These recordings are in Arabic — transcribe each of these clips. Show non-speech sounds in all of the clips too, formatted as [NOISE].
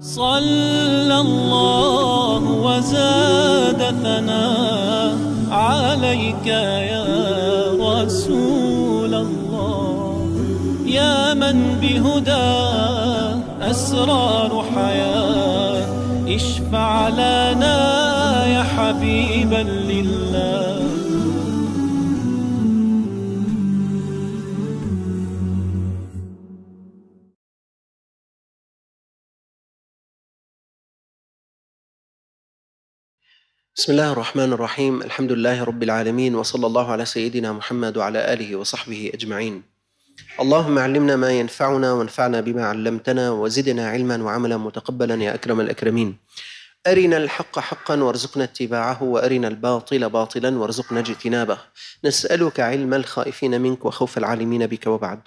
صلى الله وزاد ثناء عليك يا رسول الله يا من بهدى أسرار حياة اشفع لنا يا حبيبا لله بسم الله الرحمن الرحيم الحمد لله رب العالمين وصلى الله على سيدنا محمد وعلى اله وصحبه اجمعين اللهم علمنا ما ينفعنا وانفعنا بما علمتنا وزدنا علما وعملا متقبلا يا اكرم الاكرمين أرنا الحق حقا وارزقنا اتباعه وأرنا الباطل باطلا وارزقنا اجتنابه نسألك علم الخائفين منك وخوف العالمين بك وبعد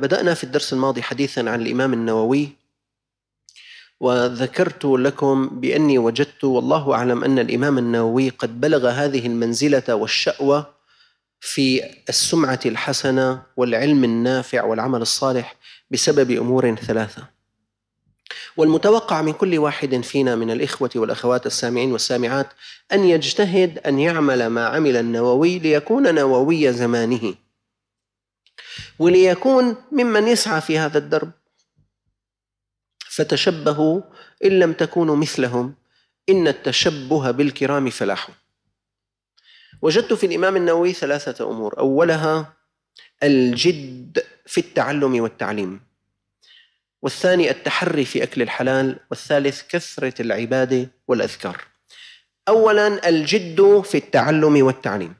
بدأنا في الدرس الماضي حديثا عن الإمام النووي وذكرت لكم بأني وجدت والله أعلم أن الإمام النووي قد بلغ هذه المنزلة والشأوة في السمعة الحسنة والعلم النافع والعمل الصالح بسبب أمور ثلاثة والمتوقع من كل واحد فينا من الإخوة والأخوات السامعين والسامعات أن يجتهد أن يعمل ما عمل النووي ليكون نووي زمانه وليكون ممن يسعى في هذا الدرب فتشبهوا إن لم تكونوا مثلهم إن التشبه بالكرام فلاح وجدت في الإمام النووي ثلاثة أمور أولها الجد في التعلم والتعليم والثاني التحري في أكل الحلال والثالث كثرة العبادة والأذكار أولا الجد في التعلم والتعليم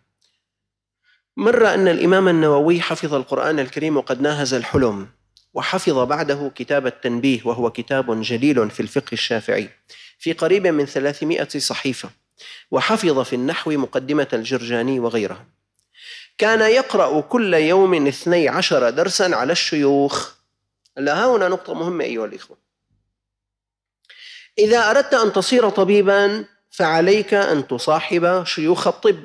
مر أن الإمام النووي حفظ القرآن الكريم وقد ناهز الحلم وحفظ بعده كتاب التنبيه وهو كتاب جليل في الفقه الشافعي في قريب من 300 صحيفة وحفظ في النحو مقدمة الجرجاني وغيرها كان يقرأ كل يوم اثني عشر درسا على الشيوخ لا هنا نقطة مهمة أيها الإخوة إذا أردت أن تصير طبيبا فعليك أن تصاحب شيوخ الطب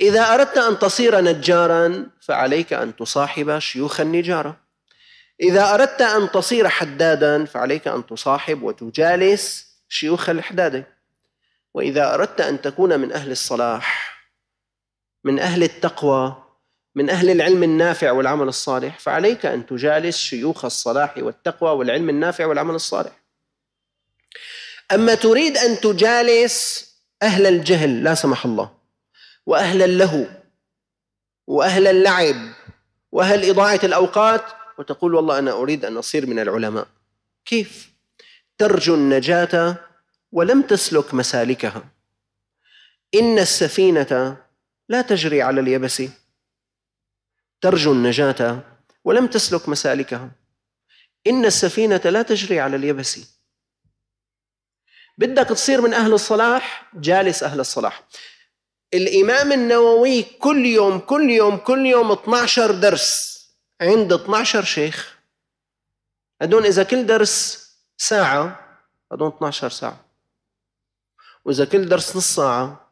إذا أردت أن تصير نجارا فعليك أن تصاحب شيوخ النجارة إذا أردت أن تصير حدادا فعليك أن تصاحب وتجالس شيوخ الحدادة وإذا أردت أن تكون من أهل الصلاح من أهل التقوى من أهل العلم النافع والعمل الصالح فعليك أن تجالس شيوخ الصلاح والتقوى والعلم النافع والعمل الصالح أما تريد أن تجالس أهل الجهل لا سمح الله وأهل اللهو وأهل اللعب وأهل إضاعة الأوقات وتقول والله أنا أريد أن أصير من العلماء كيف؟ ترجو النجاة ولم تسلك مسالكها إن السفينة لا تجري على اليبس ترجو النجاة ولم تسلك مسالكها إن السفينة لا تجري على اليبس بدك تصير من أهل الصلاح جالس أهل الصلاح الإمام النووي كل يوم كل يوم كل يوم 12 درس عند 12 شيخ هدول إذا كل درس ساعة هدول 12 ساعة وإذا كل درس نص ساعة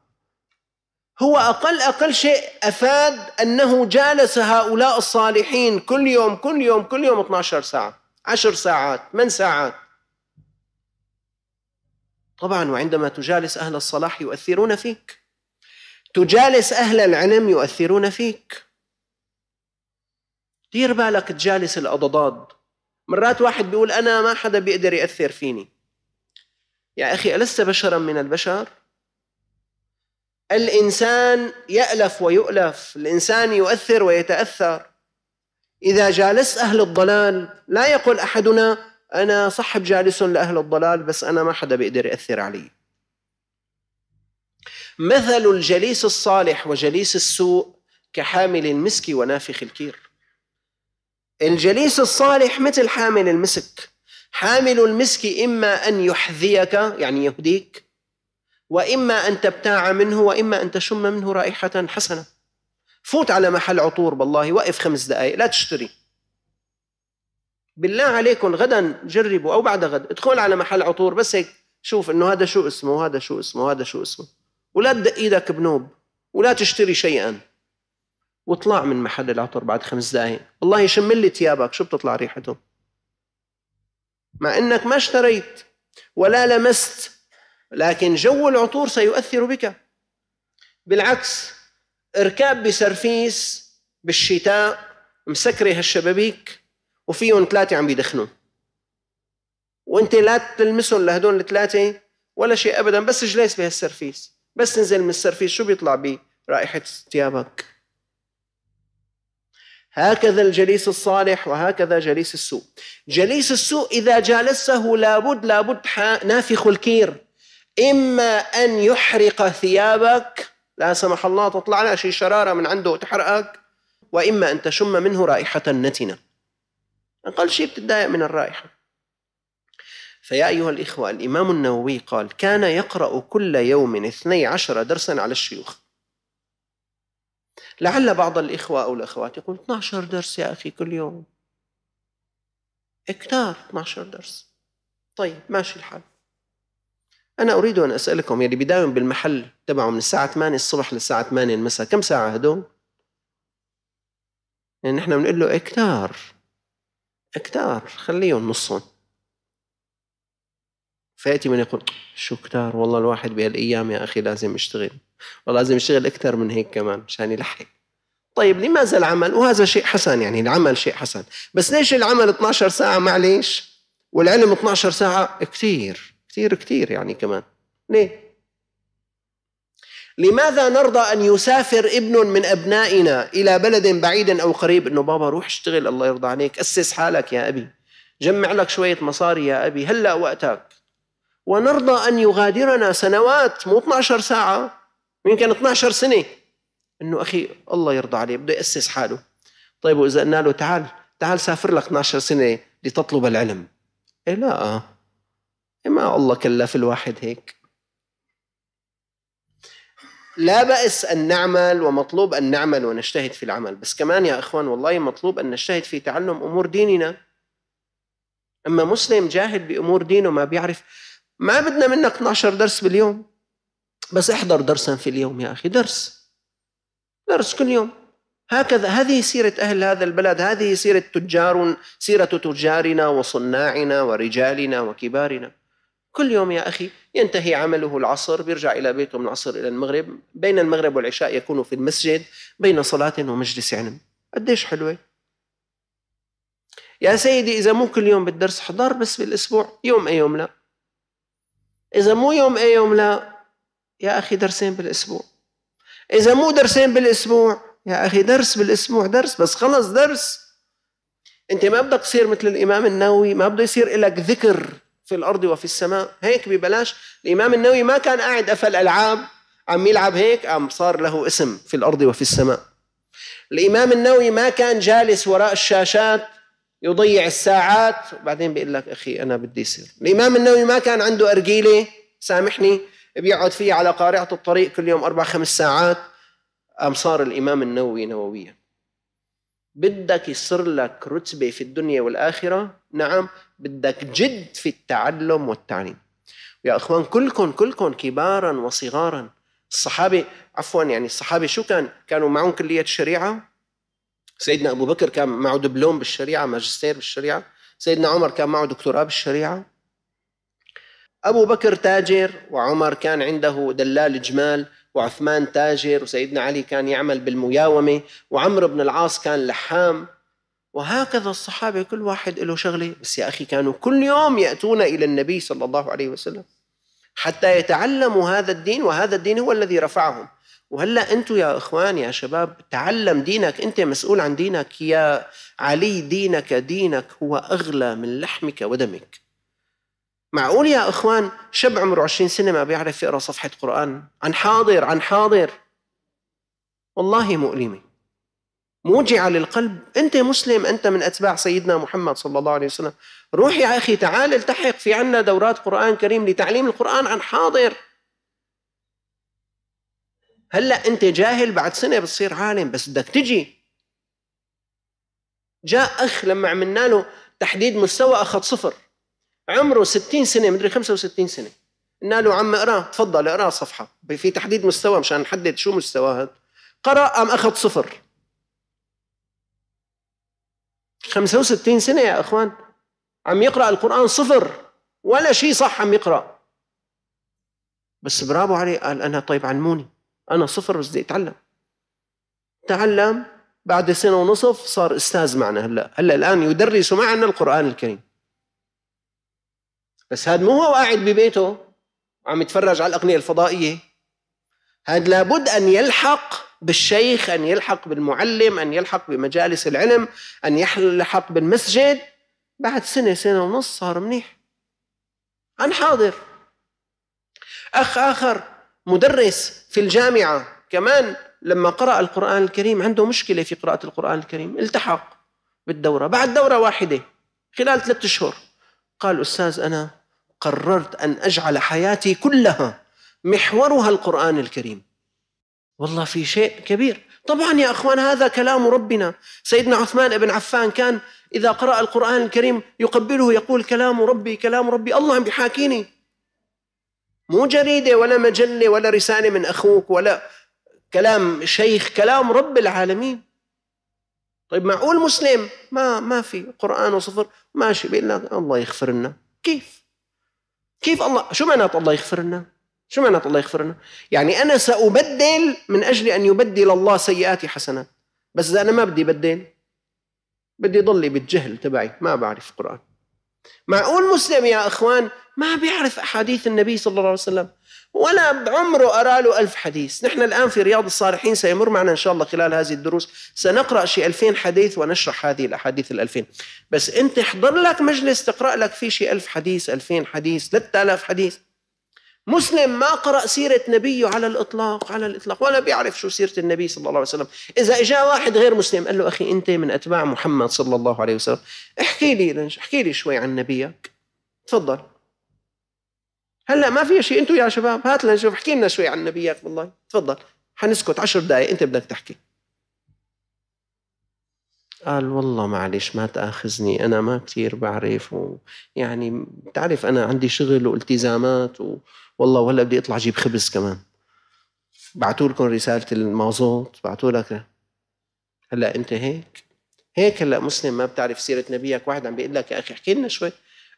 هو أقل أقل شيء أفاد أنه جالس هؤلاء الصالحين كل يوم كل يوم كل يوم 12 ساعة 10 ساعات 8 ساعات طبعا وعندما تجالس أهل الصلاح يؤثرون فيك تجالس أهل العلم يؤثرون فيك دير بالك تجالس الأضداد مرات واحد بيقول أنا ما حدا بيقدر يأثر فيني يا أخي ألست بشرا من البشر؟ الإنسان يألف ويؤلف الإنسان يؤثر ويتأثر إذا جالس أهل الضلال لا يقول أحدنا أنا صحب جالس لأهل الضلال بس أنا ما حدا بيقدر يأثر علي مثل الجليس الصالح وجليس السوء كحامل المسك ونافخ الكير الجليس الصالح مثل حامل المسك حامل المسك إما أن يحذيك يعني يهديك وإما أن تبتاع منه وإما أن تشم منه رائحة حسنة فوت على محل عطور بالله وقف خمس دقائق لا تشتري بالله عليكم غدا جربوا أو بعد غد ادخل على محل عطور بس هيك شوف إنه هذا شو اسمه هذا شو اسمه هذا شو اسمه ولا تدق إيدك بنوب ولا تشتري شيئا وطلع من محل العطر بعد خمس دقايق والله شم لي ثيابك شو بتطلع ريحته مع انك ما اشتريت ولا لمست لكن جو العطور سيؤثر بك بالعكس اركاب بسرفيس بالشتاء مسكره هالشبابيك وفيهم ثلاثه عم بيدخنوا وانت لا تلمسهم لهدول الثلاثه ولا شيء ابدا بس جلس بهالسرفيس بس تنزل من السرفيس شو بيطلع برائحه ثيابك هكذا الجليس الصالح وهكذا جليس السوء جليس السوء إذا جالسه لابد لابد نافخ الكير إما أن يحرق ثيابك لا سمح الله تطلع لها شيء شرارة من عنده وتحرقك وإما أن تشم منه رائحة نتنة أقل شيء بتتضايق من الرائحة فيا أيها الإخوة الإمام النووي قال كان يقرأ كل يوم اثني عشر درسا على الشيوخ لعل بعض الإخوة أو الأخوات يقول 12 درس يا أخي كل يوم كتار 12 درس طيب ماشي الحال أنا أريد أن أسألكم يلي يعني بداوم بالمحل تبعه من الساعة 8 الصبح للساعة 8 المساء كم ساعة هدول؟ يعني نحن بنقول له اكتار اكتار خليهم نصهم فيأتي من يقول شو كتار والله الواحد بهالأيام يا أخي لازم يشتغل والله لازم يشتغل أكثر من هيك كمان مشان يلحق طيب لماذا العمل؟ وهذا شيء حسن يعني العمل شيء حسن بس ليش العمل 12 ساعة معليش؟ والعلم 12 ساعة كثير كثير كثير يعني كمان ليه؟ لماذا نرضى أن يسافر ابن من أبنائنا إلى بلد بعيد أو قريب أنه بابا روح اشتغل الله يرضى عليك أسس حالك يا أبي جمع لك شوية مصاري يا أبي هلأ وقتك ونرضى أن يغادرنا سنوات مو 12 ساعة ويمكن 12 سنه انه اخي الله يرضى عليه بده ياسس حاله طيب واذا قلنا له تعال تعال سافر لك 12 سنه لتطلب العلم إيه لا إيه ما الله كلف الواحد هيك لا بأس أن نعمل ومطلوب أن نعمل ونجتهد في العمل بس كمان يا إخوان والله مطلوب أن نجتهد في تعلم أمور ديننا أما مسلم جاهل بأمور دينه ما بيعرف ما بدنا منك 12 درس باليوم بس احضر درسا في اليوم يا أخي درس درس كل يوم هكذا هذه سيرة أهل هذا البلد هذه سيرة تجار سيرة تجارنا وصناعنا ورجالنا وكبارنا كل يوم يا أخي ينتهي عمله العصر بيرجع إلى بيته من العصر إلى المغرب بين المغرب والعشاء يكون في المسجد بين صلاة ومجلس علم قديش حلوة يا سيدي إذا مو كل يوم بالدرس حضر بس بالأسبوع يوم أي يوم لا إذا مو يوم أي يوم لا يا أخي درسين بالأسبوع إذا مو درسين بالأسبوع يا أخي درس بالأسبوع درس بس خلص درس أنت ما بدك تصير مثل الإمام النووي ما بده يصير لك ذكر في الأرض وفي السماء هيك ببلاش الإمام النووي ما كان قاعد أفل ألعاب عم يلعب هيك أم صار له اسم في الأرض وفي السماء الإمام النووي ما كان جالس وراء الشاشات يضيع الساعات وبعدين بيقول لك أخي أنا بدي يصير الإمام النووي ما كان عنده أرجيلة سامحني بيقعد فيه على قارعة الطريق كل يوم أربع خمس ساعات قام صار الإمام النووي نوويا بدك يصير لك رتبة في الدنيا والآخرة نعم بدك جد في التعلم والتعليم يا إخوان كلكم كلكم كبارا وصغارا الصحابة عفوا يعني الصحابة شو كان كانوا معهم كلية الشريعة سيدنا أبو بكر كان معه دبلوم بالشريعة ماجستير بالشريعة سيدنا عمر كان معه دكتوراه بالشريعة أبو بكر تاجر وعمر كان عنده دلال جمال وعثمان تاجر وسيدنا علي كان يعمل بالمياومة وعمرو بن العاص كان لحام وهكذا الصحابة كل واحد له شغلة بس يا أخي كانوا كل يوم يأتون إلى النبي صلى الله عليه وسلم حتى يتعلموا هذا الدين وهذا الدين هو الذي رفعهم وهلا انتم يا اخوان يا شباب تعلم دينك انت مسؤول عن دينك يا علي دينك دينك هو اغلى من لحمك ودمك معقول يا اخوان شاب عمره 20 سنه ما بيعرف يقرا صفحه قران عن حاضر عن حاضر والله مؤلمه موجعه للقلب انت مسلم انت من اتباع سيدنا محمد صلى الله عليه وسلم روح يا اخي تعال التحق في عنا دورات قران كريم لتعليم القران عن حاضر هلا انت جاهل بعد سنه بتصير عالم بس بدك تجي جاء اخ لما عملنا له تحديد مستوى اخذ صفر عمره 60 سنه مدري 65 سنه قلنا له عم اقرا تفضل اقرا صفحه في تحديد مستوى مشان نحدد شو مستوى هذا قرا قام اخذ صفر 65 سنه يا اخوان عم يقرا القران صفر ولا شيء صح عم يقرا بس برافو عليه قال انا طيب علموني انا صفر بس بدي اتعلم تعلم بعد سنه ونصف صار استاذ معنا هلا هلا الان يدرس معنا القران الكريم بس هذا مو هو قاعد ببيته وعم يتفرج على الأغنية الفضائية هذا لابد أن يلحق بالشيخ أن يلحق بالمعلم أن يلحق بمجالس العلم أن يلحق بالمسجد بعد سنة سنة ونص صار منيح أنا حاضر أخ آخر مدرس في الجامعة كمان لما قرأ القرآن الكريم عنده مشكلة في قراءة القرآن الكريم التحق بالدورة بعد دورة واحدة خلال ثلاثة أشهر قال أستاذ أنا قررت أن أجعل حياتي كلها محورها القرآن الكريم والله في شيء كبير طبعا يا أخوان هذا كلام ربنا سيدنا عثمان بن عفان كان إذا قرأ القرآن الكريم يقبله يقول كلام ربي كلام ربي الله عم بيحاكيني مو جريدة ولا مجلة ولا رسالة من أخوك ولا كلام شيخ كلام رب العالمين طيب معقول مسلم ما ما في قرآن وصفر ماشي بيقول لك الله يغفر لنا كيف كيف الله شو معنات الله يغفر لنا شو معنات الله يغفر لنا يعني أنا سأبدل من أجل أن يبدل الله سيئاتي حسنات بس إذا أنا ما بدي بدل بدي ضلي بالجهل تبعي ما بعرف قرآن معقول مسلم يا أخوان ما بيعرف أحاديث النبي صلى الله عليه وسلم ولا بعمره أرى له ألف حديث نحن الآن في رياض الصالحين سيمر معنا إن شاء الله خلال هذه الدروس سنقرأ شيء ألفين حديث ونشرح هذه الأحاديث الألفين بس أنت احضر لك مجلس تقرأ لك فيه شيء ألف حديث ألفين حديث ثلاثة آلاف حديث مسلم ما قرأ سيرة نبيه على الإطلاق على الإطلاق ولا بيعرف شو سيرة النبي صلى الله عليه وسلم إذا إجا واحد غير مسلم قال له أخي أنت من أتباع محمد صلى الله عليه وسلم احكي لي احكي لي شوي عن نبيك تفضل هلا ما في شيء انتم يا شباب هات لنشوف احكي لنا شوي عن نبيك بالله تفضل حنسكت عشر دقائق انت بدك تحكي قال والله معلش ما تاخذني انا ما كثير بعرف ويعني بتعرف انا عندي شغل والتزامات و... والله وهلا بدي اطلع اجيب خبز كمان بعثوا لكم رساله المازوت بعثوا لك هلا انت هيك هيك هلا مسلم ما بتعرف سيره نبيك واحد عم بيقول لك يا اخي احكي لنا شوي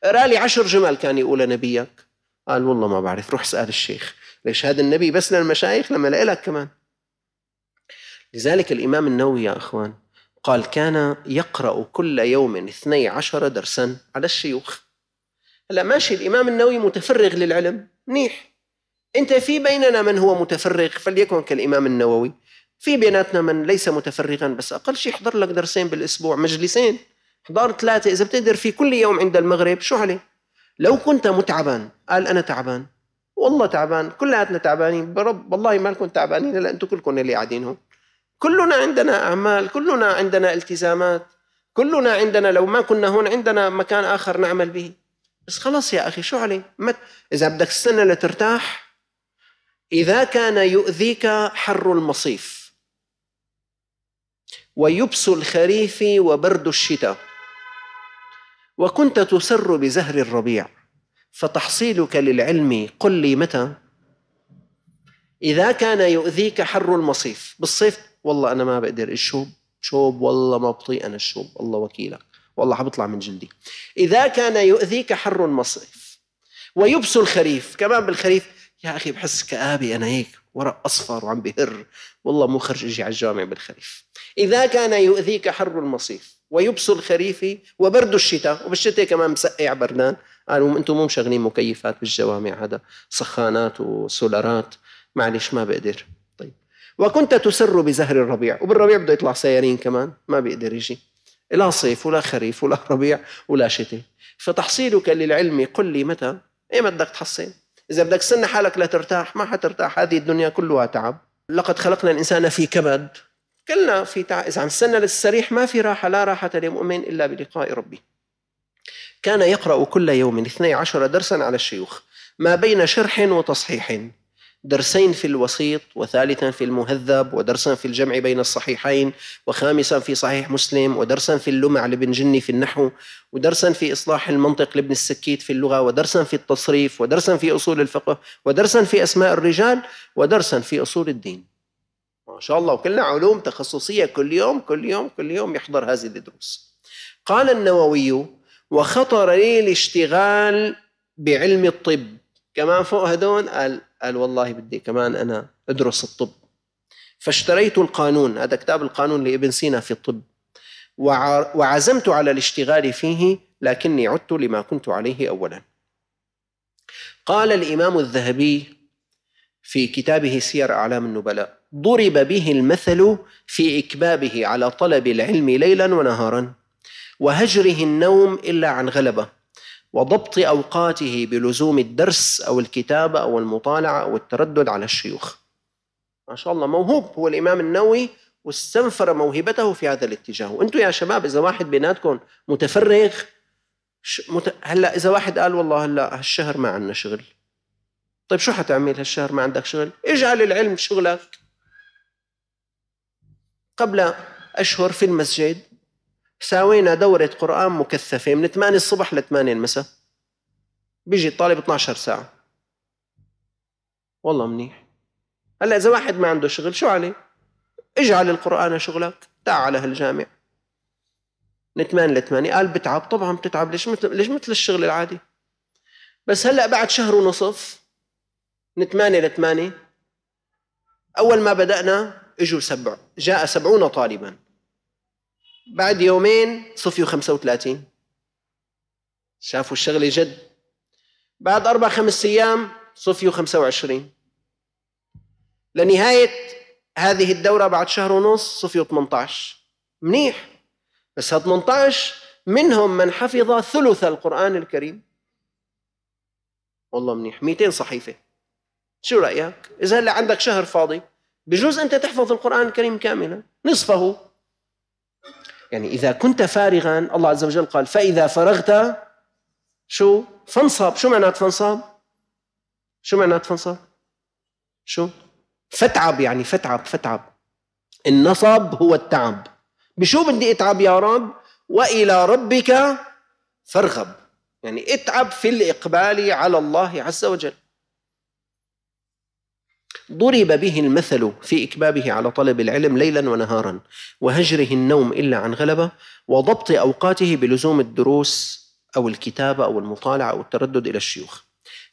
اقرا لي عشر جمل كان يقولها نبيك قال والله ما بعرف روح اسأل الشيخ ليش هذا النبي بس للمشايخ لما لك كمان لذلك الإمام النووي يا أخوان قال كان يقرأ كل يوم اثني عشر درسا على الشيوخ هلا ماشي الإمام النووي متفرغ للعلم منيح أنت في بيننا من هو متفرغ فليكن كالإمام النووي في بيناتنا من ليس متفرغا بس أقل شيء يحضر لك درسين بالأسبوع مجلسين حضار ثلاثة إذا بتقدر في كل يوم عند المغرب شو عليه لو كنت متعبان قال انا تعبان والله تعبان كلياتنا تعبانين برب والله ما لكم تعبانين لا انتم كلكم اللي قاعدين هون كلنا عندنا اعمال كلنا عندنا التزامات كلنا عندنا لو ما كنا هون عندنا مكان اخر نعمل به بس خلاص يا اخي شو علي مت... اذا بدك تستنى لترتاح اذا كان يؤذيك حر المصيف ويبس الخريف وبرد الشتاء وكنت تسر بزهر الربيع فتحصيلك للعلم قل لي متى إذا كان يؤذيك حر المصيف بالصيف والله أنا ما بقدر الشوب شوب والله ما بطيء أنا الشوب الله وكيلك والله حبطلع من جلدي إذا كان يؤذيك حر المصيف ويبس الخريف كمان بالخريف يا أخي بحس كآبة أنا هيك ورق أصفر وعم بهر والله مو خرج أجي على الجامع بالخريف إذا كان يؤذيك حر المصيف ويبس الخريف وبرد الشتاء وبالشتاء كمان مسقع بردان قالوا انتم مو مشغلين مكيفات بالجوامع هذا سخانات وسولارات معلش ما بقدر طيب وكنت تسر بزهر الربيع وبالربيع بده يطلع سيارين كمان ما بيقدر يجي لا صيف ولا خريف ولا [LAUGHS] ربيع ولا شتاء فتحصيلك للعلم قل لي متى ايه ما بدك تحصل اذا بدك تستنى حالك لترتاح ما حترتاح هذه الدنيا كلها تعب لقد خلقنا الانسان في كبد كلنا في تع... إذا عم نستنى للسريح ما في راحة لا راحة لمؤمن إلا بلقاء ربه كان يقرأ كل يوم 12 درسا على الشيوخ ما بين شرح وتصحيح درسين في الوسيط وثالثا في المهذب ودرسا في الجمع بين الصحيحين وخامسا في صحيح مسلم ودرسا في اللمع لابن جني في النحو ودرسا في إصلاح المنطق لابن السكيت في اللغة ودرسا في التصريف ودرسا في أصول الفقه ودرسا في أسماء الرجال ودرسا في أصول الدين ما شاء الله وكلنا علوم تخصصية كل يوم كل يوم كل يوم يحضر هذه الدروس قال النووي وخطر لي الاشتغال بعلم الطب كمان فوق هدون قال قال والله بدي كمان أنا أدرس الطب فاشتريت القانون هذا كتاب القانون لابن سينا في الطب وعزمت على الاشتغال فيه لكني عدت لما كنت عليه أولا قال الإمام الذهبي في كتابه سير أعلام النبلاء ضرب به المثل في إكبابه على طلب العلم ليلا ونهارا وهجره النوم إلا عن غلبة وضبط أوقاته بلزوم الدرس أو الكتابة أو المطالعة أو التردد على الشيوخ ما شاء الله موهوب هو الإمام النووي واستنفر موهبته في هذا الاتجاه وانتم يا شباب إذا واحد بيناتكم متفرغ مت... هلا اذا واحد قال والله هلا هالشهر ما عندنا شغل طيب شو حتعمل هالشهر ما عندك شغل اجعل العلم شغلك قبل أشهر في المسجد ساوينا دورة قرآن مكثفة من 8 الصبح ل 8 المساء بيجي الطالب 12 ساعة والله منيح هلا إذا واحد ما عنده شغل شو عليه؟ اجعل القرآن شغلك تعال على هالجامع من 8 ل 8 قال بتعب طبعا بتتعب ليش مثل ليش مثل الشغل العادي بس هلا بعد شهر ونصف من 8 ل 8 اول ما بدانا اجوا سبع جاء سبعون طالبا بعد يومين صفيوا 35 شافوا الشغله جد بعد اربع خمس ايام صفيوا 25 لنهايه هذه الدوره بعد شهر ونص صفيوا 18 منيح بس هال 18 منهم من حفظ ثلث القران الكريم والله منيح 200 صحيفه شو رايك اذا هلا عندك شهر فاضي بجوز أنت تحفظ القرآن الكريم كاملا نصفه يعني إذا كنت فارغا الله عز وجل قال فإذا فرغت شو فانصب شو معنات فانصب شو معنات فانصب شو فتعب يعني فتعب فتعب النصب هو التعب بشو بدي اتعب يا رب والى ربك فارغب يعني اتعب في الاقبال على الله عز وجل ضرب به المثل في إكبابه على طلب العلم ليلا ونهارا وهجره النوم إلا عن غلبة وضبط أوقاته بلزوم الدروس أو الكتابة أو المطالعة أو التردد إلى الشيوخ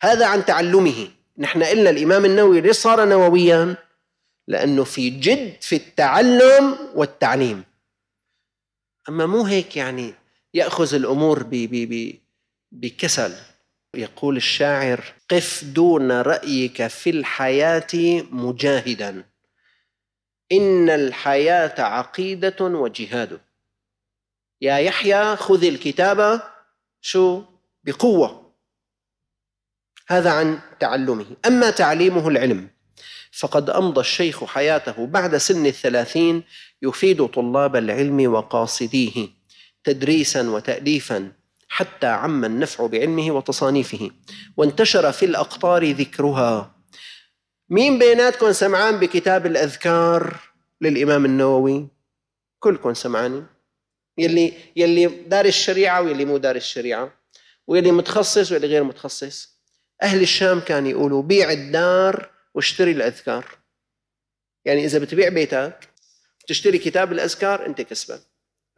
هذا عن تعلمه نحن إلا الإمام النووي ليش صار نوويا لأنه في جد في التعلم والتعليم أما مو هيك يعني يأخذ الأمور بكسل يقول الشاعر قف دون رايك في الحياه مجاهدا ان الحياه عقيده وجهاد يا يحيى خذ الكتاب شو بقوه هذا عن تعلمه اما تعليمه العلم فقد امضى الشيخ حياته بعد سن الثلاثين يفيد طلاب العلم وقاصديه تدريسا وتاليفا حتى عم النفع بعلمه وتصانيفه وانتشر في الأقطار ذكرها مين بيناتكم سمعان بكتاب الأذكار للإمام النووي كلكم سمعانين يلي يلي دار الشريعة ويلي مو دار الشريعة ويلي متخصص ويلي غير متخصص أهل الشام كانوا يقولوا بيع الدار واشتري الأذكار يعني إذا بتبيع بيتك تشتري كتاب الأذكار أنت كسبان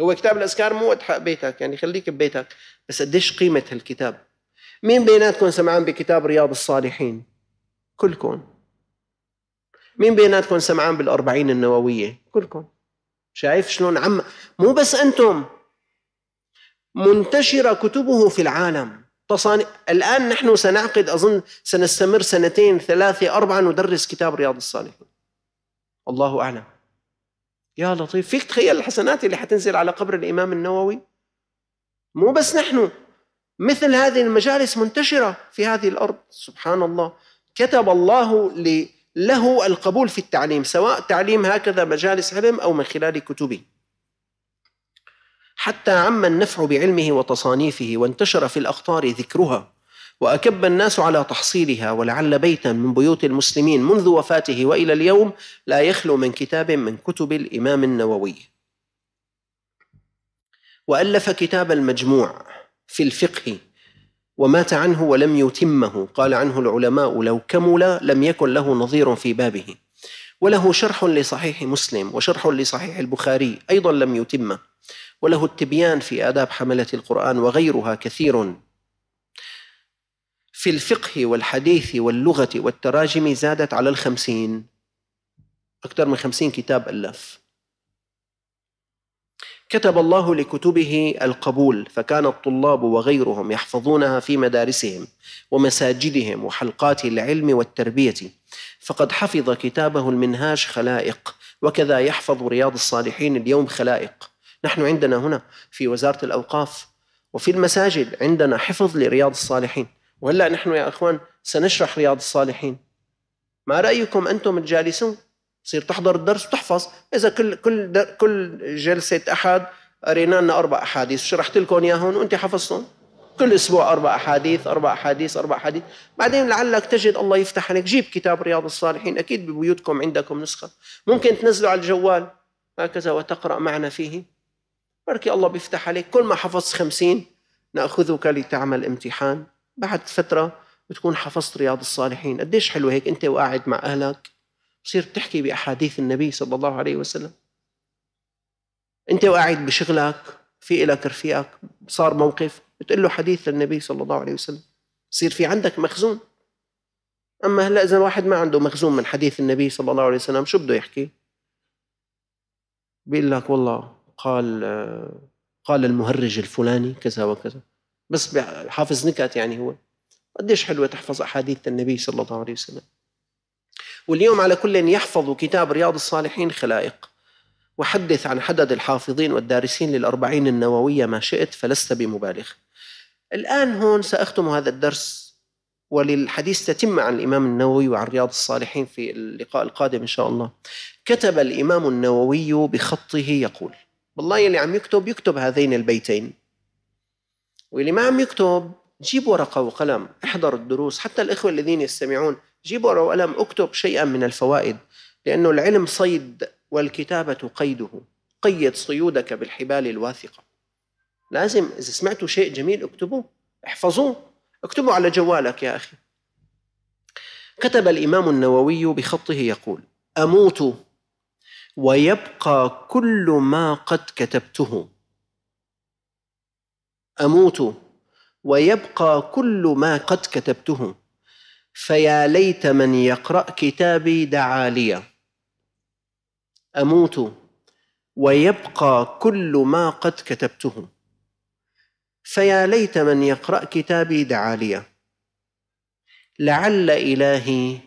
هو كتاب الاذكار مو بيتك يعني خليك ببيتك بس قديش قيمه هالكتاب مين بيناتكم سمعان بكتاب رياض الصالحين كلكم مين بيناتكم سمعان بالأربعين النووية كلكم شايف شلون عم مو بس أنتم منتشرة كتبه في العالم تصاني... الآن نحن سنعقد أظن سنستمر سنتين ثلاثة أربعة ندرس كتاب رياض الصالحين الله أعلم يا لطيف فيك تخيل الحسنات اللي حتنزل على قبر الإمام النووي مو بس نحن مثل هذه المجالس منتشرة في هذه الأرض سبحان الله كتب الله له القبول في التعليم سواء تعليم هكذا مجالس علم أو من خلال كتبه حتى عم النفع بعلمه وتصانيفه وانتشر في الاقطار ذكرها واكب الناس على تحصيلها ولعل بيتا من بيوت المسلمين منذ وفاته والى اليوم لا يخلو من كتاب من كتب الامام النووي والف كتاب المجموع في الفقه ومات عنه ولم يتمه قال عنه العلماء لو كمل لم يكن له نظير في بابه وله شرح لصحيح مسلم وشرح لصحيح البخاري ايضا لم يتمه وله التبيان في آداب حملة القرآن وغيرها كثير في الفقه والحديث واللغة والتراجم زادت على الخمسين أكثر من خمسين كتاب ألف كتب الله لكتبه القبول فكان الطلاب وغيرهم يحفظونها في مدارسهم ومساجدهم وحلقات العلم والتربية فقد حفظ كتابه المنهاج خلائق وكذا يحفظ رياض الصالحين اليوم خلائق نحن عندنا هنا في وزارة الأوقاف وفي المساجد عندنا حفظ لرياض الصالحين وهلا نحن يا اخوان سنشرح رياض الصالحين ما رايكم انتم الجالسون تصير تحضر الدرس وتحفظ اذا كل كل كل جلسه احد قرينا لنا اربع احاديث شرحت لكم اياهم وانت حفظتهم كل اسبوع اربع احاديث اربع احاديث اربع احاديث بعدين لعلك تجد الله يفتح عليك جيب كتاب رياض الصالحين اكيد ببيوتكم عندكم نسخه ممكن تنزله على الجوال هكذا وتقرا معنا فيه بركي الله بيفتح عليك كل ما حفظت خمسين ناخذك لتعمل امتحان بعد فتره بتكون حفظت رياض الصالحين قديش حلوه هيك انت وقاعد مع اهلك بصير تحكي باحاديث النبي صلى الله عليه وسلم انت وقاعد بشغلك في إلك رفيقك صار موقف بتقول له حديث للنبي صلى الله عليه وسلم بصير في عندك مخزون اما هلا اذا واحد ما عنده مخزون من حديث النبي صلى الله عليه وسلم شو بده يحكي بيقول لك والله قال قال المهرج الفلاني كذا وكذا بس حافظ نكت يعني هو قديش حلوة تحفظ أحاديث النبي صلى الله عليه وسلم واليوم على كل يحفظ كتاب رياض الصالحين خلائق وحدث عن حدد الحافظين والدارسين للأربعين النووية ما شئت فلست بمبالغ الآن هون سأختم هذا الدرس وللحديث تتم عن الإمام النووي وعن رياض الصالحين في اللقاء القادم إن شاء الله كتب الإمام النووي بخطه يقول والله اللي عم يكتب يكتب هذين البيتين واللي ما عم يكتب جيب ورقة وقلم احضر الدروس حتى الإخوة الذين يستمعون جيب ورقة وقلم اكتب شيئا من الفوائد لأنه العلم صيد والكتابة قيده قيد صيودك بالحبال الواثقة لازم إذا سمعتوا شيء جميل اكتبوه احفظوه اكتبوا على جوالك يا أخي كتب الإمام النووي بخطه يقول أموت ويبقى كل ما قد كتبته اموت ويبقى كل ما قد كتبته فيا ليت من يقرا كتابي دعا لي اموت ويبقى كل ما قد كتبته فيا ليت من يقرا كتابي دعا لي لعل الهي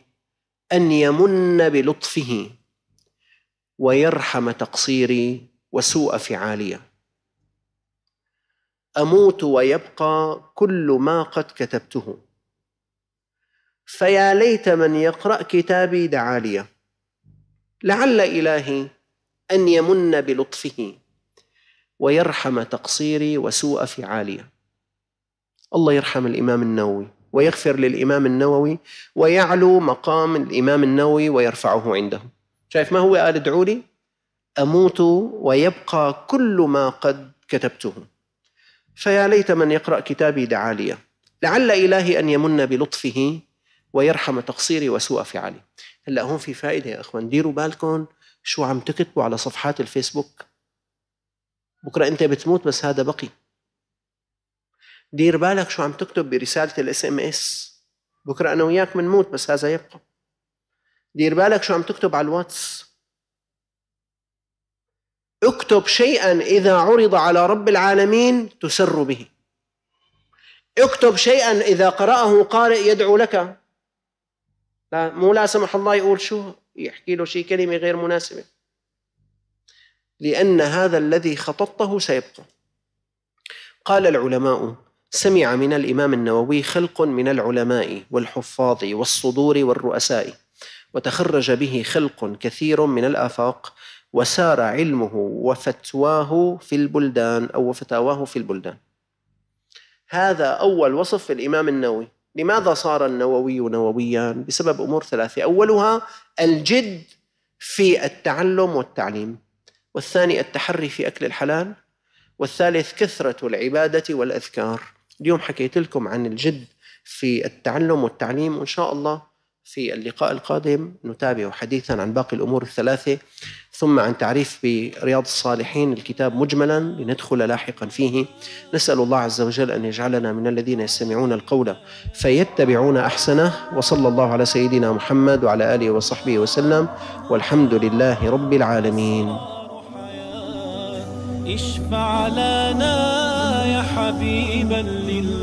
ان يمن بلطفه ويرحم تقصيري وسوء فعالي اموت ويبقى كل ما قد كتبته فيا ليت من يقرا كتابي دعاليه لعل الهي ان يمن بلطفه ويرحم تقصيري وسوء فعاليه الله يرحم الامام النووي ويغفر للامام النووي ويعلو مقام الامام النووي ويرفعه عنده شايف ما هو قال ادعوا لي اموت ويبقى كل ما قد كتبته فيا ليت من يقرأ كتابي دعالية لعل إلهي أن يمن بلطفه ويرحم تقصيري وسوء فعلي هلا هون في فائدة يا إخوان ديروا بالكم شو عم تكتبوا على صفحات الفيسبوك بكرة أنت بتموت بس هذا بقي دير بالك شو عم تكتب برسالة الاس ام اس بكرة أنا وياك بنموت بس هذا يبقى دير بالك شو عم تكتب على الواتس اكتب شيئا إذا عرض على رب العالمين تسر به اكتب شيئا إذا قرأه قارئ يدعو لك لا مو لا سمح الله يقول شو يحكي له شيء كلمة غير مناسبة لأن هذا الذي خططته سيبقى قال العلماء سمع من الإمام النووي خلق من العلماء والحفاظ والصدور والرؤساء وتخرج به خلق كثير من الآفاق وسار علمه وفتواه في البلدان أو وفتاواه في البلدان هذا أول وصف في الإمام النووي لماذا صار النووي نوويا بسبب أمور ثلاثة أولها الجد في التعلم والتعليم والثاني التحري في أكل الحلال والثالث كثرة العبادة والأذكار اليوم حكيت لكم عن الجد في التعلم والتعليم وإن شاء الله في اللقاء القادم نتابع حديثا عن باقي الامور الثلاثه ثم عن تعريف برياض الصالحين الكتاب مجملا لندخل لاحقا فيه نسال الله عز وجل ان يجعلنا من الذين يستمعون القول فيتبعون احسنه وصلى الله على سيدنا محمد وعلى اله وصحبه وسلم والحمد لله رب العالمين اشفع لنا يا حبيبا لله